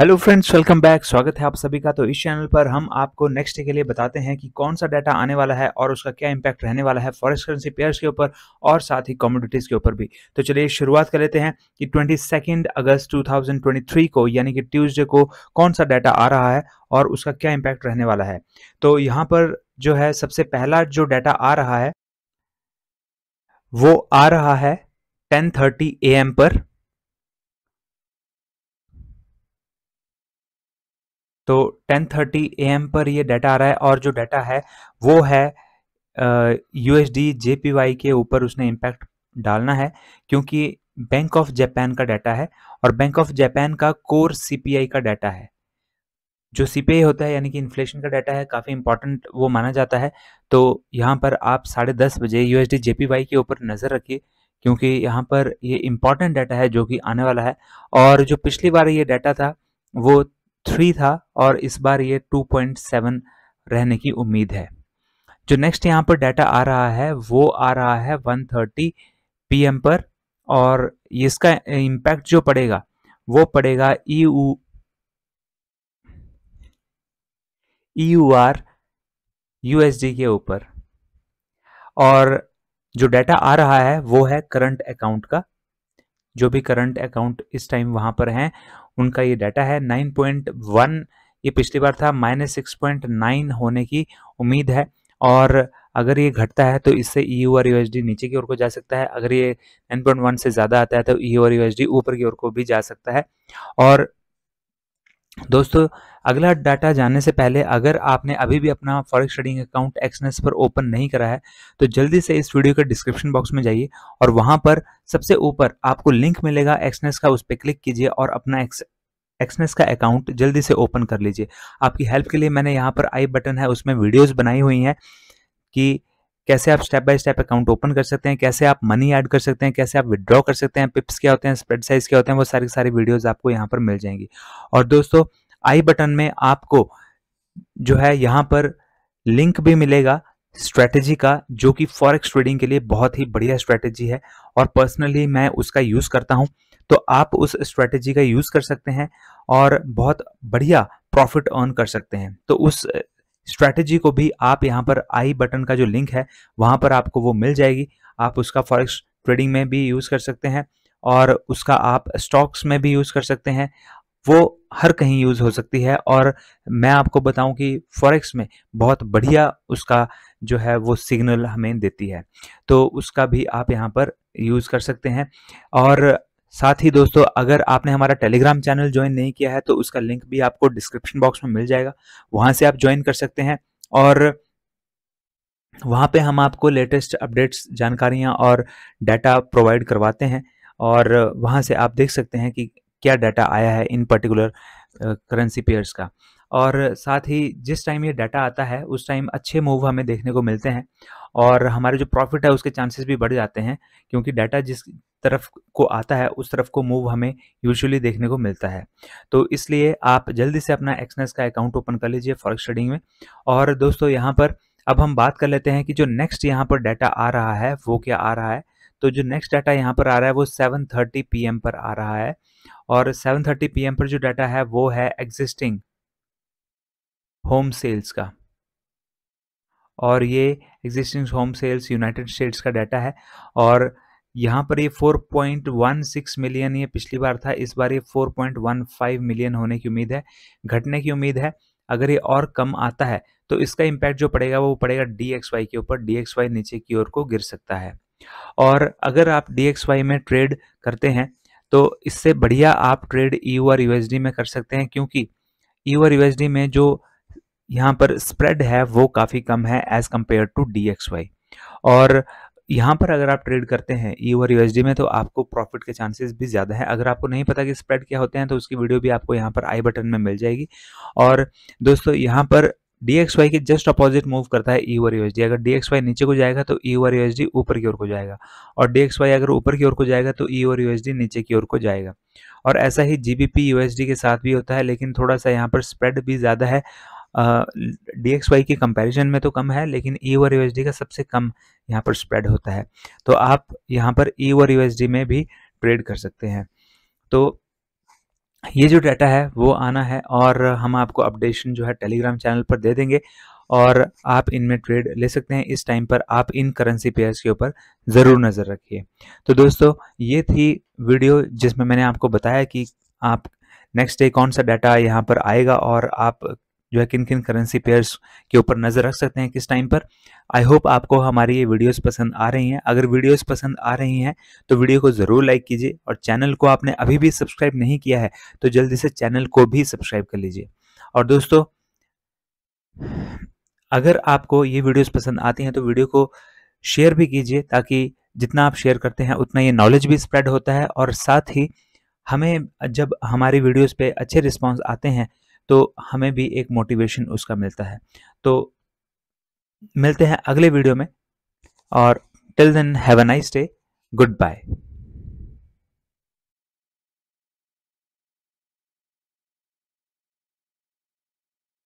hello friends welcome back स्वागत है आप सभी का तो इस चैनल पर हम आपको नेक्स्ट डे के लिए बताते हैं कि कौन सा डाटा आने वाला है और उसका क्या इम्पैक्ट रहने वाला है फॉरेस्ट करेंसी पेयर्स के ऊपर और साथ ही कॉमोडिटीज़ के ऊपर भी तो चलिए शुरुआत कर लेते हैं कि ट्वेंटी अगस्त टू को यानी कि ट्यूजडे को कौन सा डाटा आ रहा है और उसका क्या इम्पैक्ट रहने वाला है तो यहाँ पर जो है सबसे पहला जो डाटा आ रहा है वो आ रहा है टेन थर्टी पर तो 10:30 थर्टी एम पर ये डाटा आ रहा है और जो डाटा है वो है यू एस के ऊपर उसने इम्पैक्ट डालना है क्योंकि बैंक ऑफ जापान का डाटा है और बैंक ऑफ जापान का कोर सीपीआई का डाटा है जो सीपीआई होता है यानी कि इन्फ्लेशन का डाटा है काफ़ी इंपॉर्टेंट वो माना जाता है तो यहाँ पर आप साढ़े दस बजे यू एस के ऊपर नज़र रखिए क्योंकि यहाँ पर ये इम्पॉर्टेंट डाटा है जो कि आने वाला है और जो पिछली बार ये डाटा था वो थ्री था और इस बार ये टू पॉइंट सेवन रहने की उम्मीद है जो नेक्स्ट यहाँ पर डाटा आ रहा है वो आ रहा है वन थर्टी पी एम पर और इसका इम्पैक्ट जो पड़ेगा वो पड़ेगा E U E U R U S D के ऊपर और जो डाटा आ रहा है वो है करंट अकाउंट का जो भी करंट अकाउंट इस टाइम वहाँ पर हैं उनका ये डाटा है 9.1 ये पिछली बार था माइनस सिक्स होने की उम्मीद है और अगर ये घटता है तो इससे ई e और यू नीचे की ओर को जा सकता है अगर ये 9.1 से ज़्यादा आता है तो ई e और यू ऊपर की ओर को भी जा सकता है और दोस्तों अगला डाटा जानने से पहले अगर आपने अभी भी अपना फॉरेक्स ट्रेडिंग अकाउंट एक्सनेस पर ओपन नहीं करा है तो जल्दी से इस वीडियो के डिस्क्रिप्शन बॉक्स में जाइए और वहां पर सबसे ऊपर आपको लिंक मिलेगा एक्सनेस का उस पर क्लिक कीजिए और अपना एक्स एक्सनेस का अकाउंट जल्दी से ओपन कर लीजिए आपकी हेल्प के लिए मैंने यहाँ पर आई बटन है उसमें वीडियोज़ बनाई हुई हैं कि कैसे आप step by step account open कर सकते हैं कैसे आप मनी ऐड कर सकते हैं कैसे आप विड्रॉ कर सकते हैं पिप्स क्या होते हैं स्प्रेड साइज क्या होते हैं वो सारी सारी वीडियोज़ आपको यहाँ पर मिल जाएंगी और दोस्तों आई बटन में आपको जो है यहाँ पर लिंक भी मिलेगा स्ट्रेटेजी का जो कि फॉरेक्स ट्रेडिंग के लिए बहुत ही बढ़िया स्ट्रेटेजी है और पर्सनली मैं उसका यूज़ करता हूँ तो आप उस स्ट्रेटेजी का यूज़ कर सकते हैं और बहुत बढ़िया प्रॉफिट अर्न कर सकते हैं तो उस स्ट्रैटेजी को भी आप यहाँ पर आई बटन का जो लिंक है वहाँ पर आपको वो मिल जाएगी आप उसका फॉरेक्स ट्रेडिंग में भी यूज़ कर सकते हैं और उसका आप स्टॉक्स में भी यूज़ कर सकते हैं वो हर कहीं यूज़ हो सकती है और मैं आपको बताऊं कि फॉरेक्स में बहुत बढ़िया उसका जो है वो सिग्नल हमें देती है तो उसका भी आप यहाँ पर यूज़ कर सकते हैं और साथ ही दोस्तों अगर आपने हमारा टेलीग्राम चैनल ज्वाइन नहीं किया है तो उसका लिंक भी आपको डिस्क्रिप्शन बॉक्स में मिल जाएगा वहाँ से आप ज्वाइन कर सकते हैं और वहाँ पे हम आपको लेटेस्ट अपडेट्स जानकारियाँ और डाटा प्रोवाइड करवाते हैं और वहाँ से आप देख सकते हैं कि क्या डाटा आया है इन पर्टिकुलर करेंसी पेयर्स का और साथ ही जिस टाइम ये डाटा आता है उस टाइम अच्छे मूव हमें देखने को मिलते हैं और हमारे जो प्रॉफिट है उसके चांसेस भी बढ़ जाते हैं क्योंकि डाटा जिस तरफ को आता है उस तरफ को मूव हमें यूजुअली देखने को मिलता है तो इसलिए आप जल्दी से अपना एक्सनेस का अकाउंट ओपन कर लीजिए फॉरेक्स ट्रेडिंग में और दोस्तों यहाँ पर अब हम बात कर लेते हैं कि जो नेक्स्ट यहाँ पर डाटा आ रहा है वो क्या आ रहा है तो जो नेक्स्ट डाटा यहाँ पर आ रहा है वो 7:30 थर्टी पर आ रहा है और 7:30 थर्टी पर जो डाटा है वो है एग्जिस्टिंग होम सेल्स का और ये existing home sales United States का डाटा है और यहाँ पर ये 4.16 मिलियन ये पिछली बार था इस बार ये 4.15 मिलियन होने की उम्मीद है घटने की उम्मीद है अगर ये और कम आता है तो इसका इम्पैक्ट जो पड़ेगा वो पड़ेगा डी एक्स वाई के ऊपर डी एक्स वाई नीचे की ओर को गिर सकता है और अगर आप डी एक्स वाई में ट्रेड करते हैं तो इससे बढ़िया आप ट्रेड ई e और यूएसडी में कर सकते हैं क्योंकि ई e और यूएसडी में जो यहाँ पर स्प्रेड है वो काफ़ी कम है as compare to D X Y और यहाँ पर अगर आप ट्रेड करते हैं ई ओवर यूएसडी में तो आपको प्रॉफिट के चांसेस भी ज़्यादा है अगर आपको नहीं पता कि स्प्रेड क्या होते हैं तो उसकी वीडियो भी आपको यहाँ पर आई बटन में मिल जाएगी और दोस्तों यहाँ पर डी एक्स वाई के जस्ट अपोजिट मूव करता है ई ओवर यूएसडी अगर डी एक्स वाई नीचे को जाएगा तो ई ओवर यूएसडी ऊपर की ओर को जाएगा और डी एक्स वाई अगर ऊपर की ओर को जाएगा तो ई ओवर यूएसडी नीचे की ओर को जाएगा और ऐसा ही जी बी यूएसडी के साथ भी होता है लेकिन थोड़ा सा यहाँ पर स्प्रेड भी ज़्यादा है डी एक्स वाई के कंपेरिजन में तो कम है लेकिन ई और यू का सबसे कम यहाँ पर स्प्रेड होता है तो आप यहाँ पर ई और यू में भी ट्रेड कर सकते हैं तो ये जो डाटा है वो आना है और हम आपको अपडेशन जो है टेलीग्राम चैनल पर दे देंगे और आप इनमें ट्रेड ले सकते हैं इस टाइम पर आप इन करेंसी पेयर्स के ऊपर ज़रूर नज़र रखिए तो दोस्तों ये थी वीडियो जिसमें मैंने आपको बताया कि आप नेक्स्ट डे कौन सा डाटा यहाँ पर आएगा और आप जो है किन किन करेंसी पेयर्स के ऊपर नज़र रख सकते हैं किस टाइम पर आई होप आपको हमारी ये वीडियोस पसंद आ रही हैं अगर वीडियोस पसंद आ रही हैं तो वीडियो को ज़रूर लाइक कीजिए और चैनल को आपने अभी भी सब्सक्राइब नहीं किया है तो जल्दी से चैनल को भी सब्सक्राइब कर लीजिए और दोस्तों अगर आपको ये वीडियोज पसंद आती हैं तो वीडियो को शेयर भी कीजिए ताकि जितना आप शेयर करते हैं उतना ये नॉलेज भी स्प्रेड होता है और साथ ही हमें जब हमारी वीडियोस पे अच्छे रिस्पांस आते हैं तो हमें भी एक मोटिवेशन उसका मिलता है तो मिलते हैं अगले वीडियो में और till then have a nice day good bye